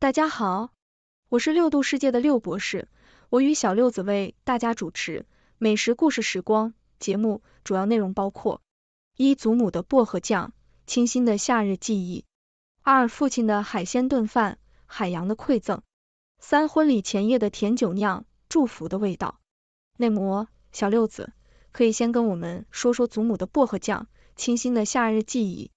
大家好，我是六度世界的六博士，我与小六子为大家主持美食故事时光节目，主要内容包括：一、祖母的薄荷酱，清新的夏日记忆；二、父亲的海鲜炖饭，海洋的馈赠；三、婚礼前夜的甜酒酿，祝福的味道。内模小六子，可以先跟我们说说祖母的薄荷酱，清新的夏日记忆。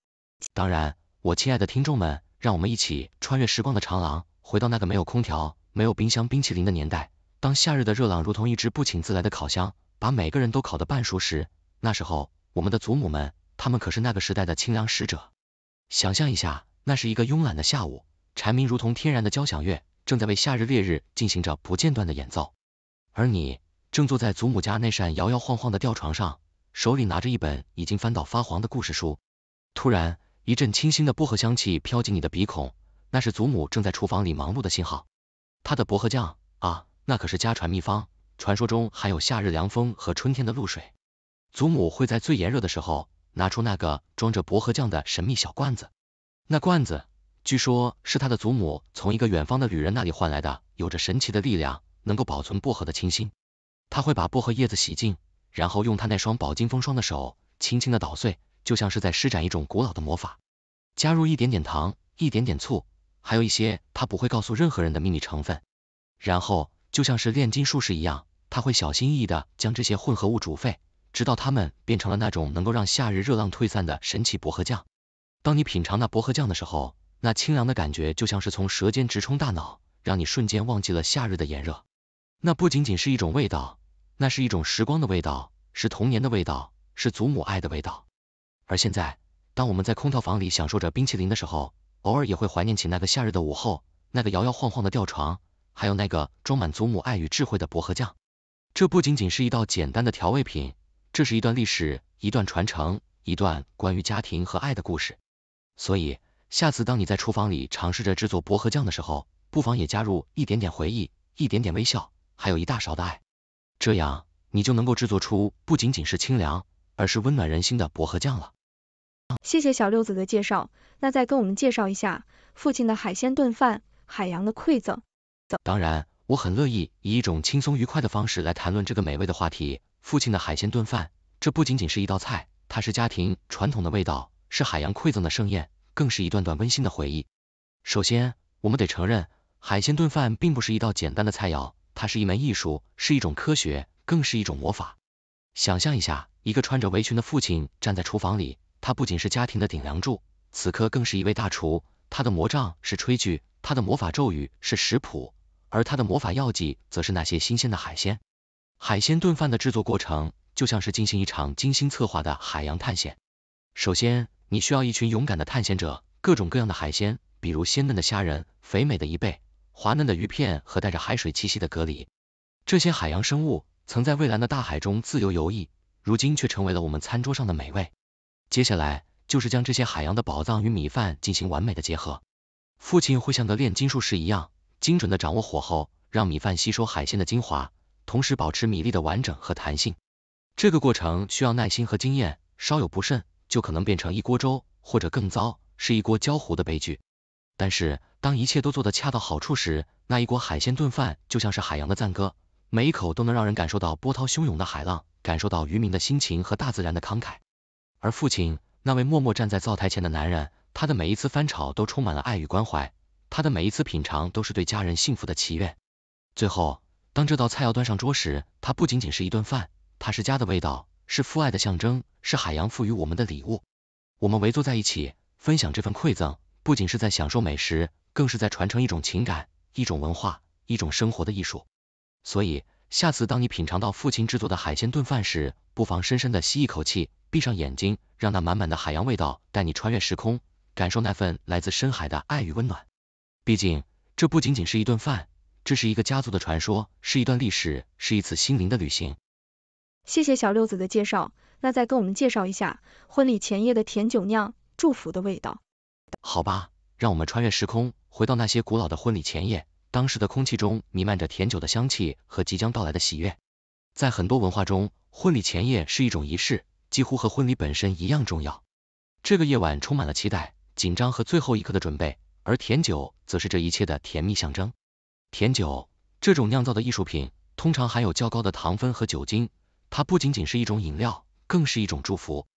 当然，我亲爱的听众们。让我们一起穿越时光的长廊，回到那个没有空调、没有冰箱、冰淇淋的年代。当夏日的热浪如同一只不请自来的烤箱，把每个人都烤得半熟时，那时候我们的祖母们，他们可是那个时代的清凉使者。想象一下，那是一个慵懒的下午，蝉鸣如同天然的交响乐，正在为夏日烈日进行着不间断的演奏。而你正坐在祖母家那扇摇摇晃晃的吊床上，手里拿着一本已经翻到发黄的故事书，突然。一阵清新的薄荷香气飘进你的鼻孔，那是祖母正在厨房里忙碌的信号。她的薄荷酱啊，那可是家传秘方，传说中含有夏日凉风和春天的露水。祖母会在最炎热的时候拿出那个装着薄荷酱的神秘小罐子，那罐子据说是她的祖母从一个远方的旅人那里换来的，有着神奇的力量，能够保存薄荷的清新。她会把薄荷叶子洗净，然后用她那双饱经风霜的手，轻轻的捣碎。就像是在施展一种古老的魔法，加入一点点糖，一点点醋，还有一些他不会告诉任何人的秘密成分。然后就像是炼金术士一样，他会小心翼翼的将这些混合物煮沸，直到它们变成了那种能够让夏日热浪退散的神奇薄荷酱。当你品尝那薄荷酱的时候，那清凉的感觉就像是从舌尖直冲大脑，让你瞬间忘记了夏日的炎热。那不仅仅是一种味道，那是一种时光的味道，是童年的味道，是祖母爱的味道。而现在，当我们在空调房里享受着冰淇淋的时候，偶尔也会怀念起那个夏日的午后，那个摇摇晃晃的吊床，还有那个装满祖母爱与智慧的薄荷酱。这不仅仅是一道简单的调味品，这是一段历史，一段传承，一段关于家庭和爱的故事。所以，下次当你在厨房里尝试着制作薄荷酱的时候，不妨也加入一点点回忆，一点点微笑，还有一大勺的爱，这样你就能够制作出不仅仅是清凉，而是温暖人心的薄荷酱了。谢谢小六子的介绍，那再跟我们介绍一下父亲的海鲜炖饭，海洋的馈赠。当然，我很乐意以一种轻松愉快的方式来谈论这个美味的话题。父亲的海鲜炖饭，这不仅仅是一道菜，它是家庭传统的味道，是海洋馈赠的盛宴，更是一段段温馨的回忆。首先，我们得承认，海鲜炖饭并不是一道简单的菜肴，它是一门艺术，是一种科学，更是一种魔法。想象一下，一个穿着围裙的父亲站在厨房里。他不仅是家庭的顶梁柱，此刻更是一位大厨。他的魔杖是炊具，他的魔法咒语是食谱，而他的魔法药剂则是那些新鲜的海鲜。海鲜炖饭的制作过程，就像是进行一场精心策划的海洋探险。首先，你需要一群勇敢的探险者，各种各样的海鲜，比如鲜嫩的虾仁、肥美的贻贝、滑嫩的鱼片和带着海水气息的蛤蜊。这些海洋生物曾在蔚蓝的大海中自由游弋，如今却成为了我们餐桌上的美味。接下来就是将这些海洋的宝藏与米饭进行完美的结合，父亲会像个炼金术士一样，精准的掌握火候，让米饭吸收海鲜的精华，同时保持米粒的完整和弹性。这个过程需要耐心和经验，稍有不慎就可能变成一锅粥，或者更糟是一锅焦糊的悲剧。但是当一切都做得恰到好处时，那一锅海鲜炖饭就像是海洋的赞歌，每一口都能让人感受到波涛汹涌的海浪，感受到渔民的心情和大自然的慷慨。而父亲，那位默默站在灶台前的男人，他的每一次翻炒都充满了爱与关怀，他的每一次品尝都是对家人幸福的祈愿。最后，当这道菜要端上桌时，它不仅仅是一顿饭，它是家的味道，是父爱的象征，是海洋赋予我们的礼物。我们围坐在一起，分享这份馈赠，不仅是在享受美食，更是在传承一种情感、一种文化、一种生活的艺术。所以，下次当你品尝到父亲制作的海鲜炖饭时，不妨深深的吸一口气，闭上眼睛，让那满满的海洋味道带你穿越时空，感受那份来自深海的爱与温暖。毕竟，这不仅仅是一顿饭，这是一个家族的传说，是一段历史，是一次心灵的旅行。谢谢小六子的介绍，那再跟我们介绍一下婚礼前夜的甜酒酿，祝福的味道。好吧，让我们穿越时空，回到那些古老的婚礼前夜，当时的空气中弥漫着甜酒的香气和即将到来的喜悦。在很多文化中，婚礼前夜是一种仪式，几乎和婚礼本身一样重要。这个夜晚充满了期待、紧张和最后一刻的准备，而甜酒则是这一切的甜蜜象征。甜酒这种酿造的艺术品通常含有较高的糖分和酒精，它不仅仅是一种饮料，更是一种祝福。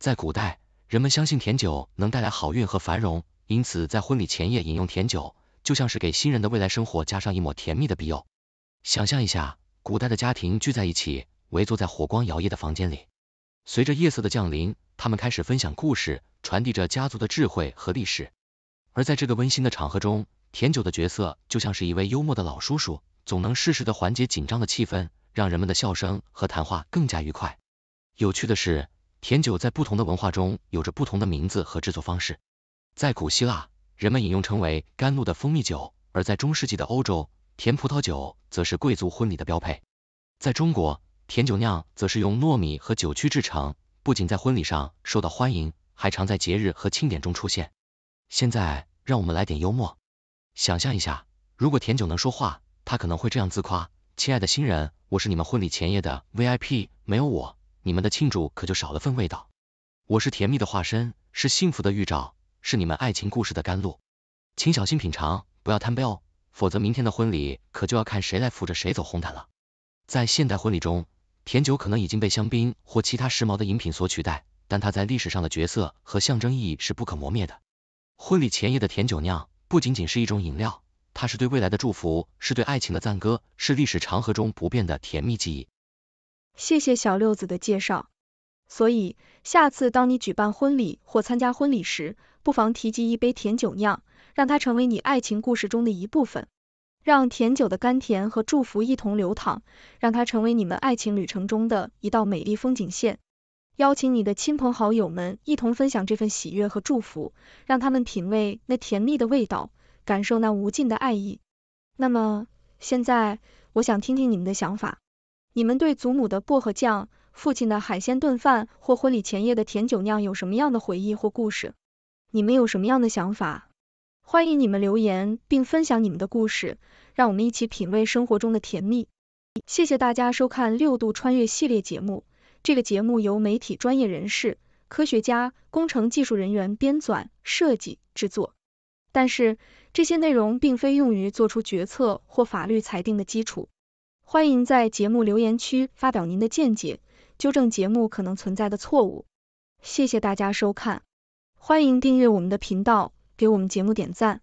在古代，人们相信甜酒能带来好运和繁荣，因此在婚礼前夜饮用甜酒，就像是给新人的未来生活加上一抹甜蜜的笔触。想象一下。古代的家庭聚在一起，围坐在火光摇曳的房间里。随着夜色的降临，他们开始分享故事，传递着家族的智慧和历史。而在这个温馨的场合中，甜酒的角色就像是一位幽默的老叔叔，总能适时的缓解紧张的气氛，让人们的笑声和谈话更加愉快。有趣的是，甜酒在不同的文化中有着不同的名字和制作方式。在古希腊，人们饮用称为甘露的蜂蜜酒；而在中世纪的欧洲，甜葡萄酒则是贵族婚礼的标配，在中国，甜酒酿则是用糯米和酒曲制成，不仅在婚礼上受到欢迎，还常在节日和庆典中出现。现在，让我们来点幽默，想象一下，如果甜酒能说话，它可能会这样自夸：亲爱的新人，我是你们婚礼前夜的 VIP，没有我，你们的庆祝可就少了份味道。我是甜蜜的化身，是幸福的预兆，是你们爱情故事的甘露，请小心品尝，不要贪杯哦。否则，明天的婚礼可就要看谁来扶着谁走红毯了。在现代婚礼中，甜酒可能已经被香槟或其他时髦的饮品所取代，但它在历史上的角色和象征意义是不可磨灭的。婚礼前夜的甜酒酿不仅仅是一种饮料，它是对未来的祝福，是对爱情的赞歌，是历史长河中不变的甜蜜记忆。谢谢小六子的介绍，所以下次当你举办婚礼或参加婚礼时，不妨提及一杯甜酒酿。让它成为你爱情故事中的一部分，让甜酒的甘甜和祝福一同流淌，让它成为你们爱情旅程中的一道美丽风景线。邀请你的亲朋好友们一同分享这份喜悦和祝福，让他们品味那甜蜜的味道，感受那无尽的爱意。那么，现在我想听听你们的想法，你们对祖母的薄荷酱、父亲的海鲜炖饭或婚礼前夜的甜酒酿有什么样的回忆或故事？你们有什么样的想法？欢迎你们留言并分享你们的故事，让我们一起品味生活中的甜蜜。谢谢大家收看《六度穿越》系列节目。这个节目由媒体专业人士、科学家、工程技术人员编纂、设计、制作，但是这些内容并非用于做出决策或法律裁定的基础。欢迎在节目留言区发表您的见解，纠正节目可能存在的错误。谢谢大家收看，欢迎订阅我们的频道。给我们节目点赞。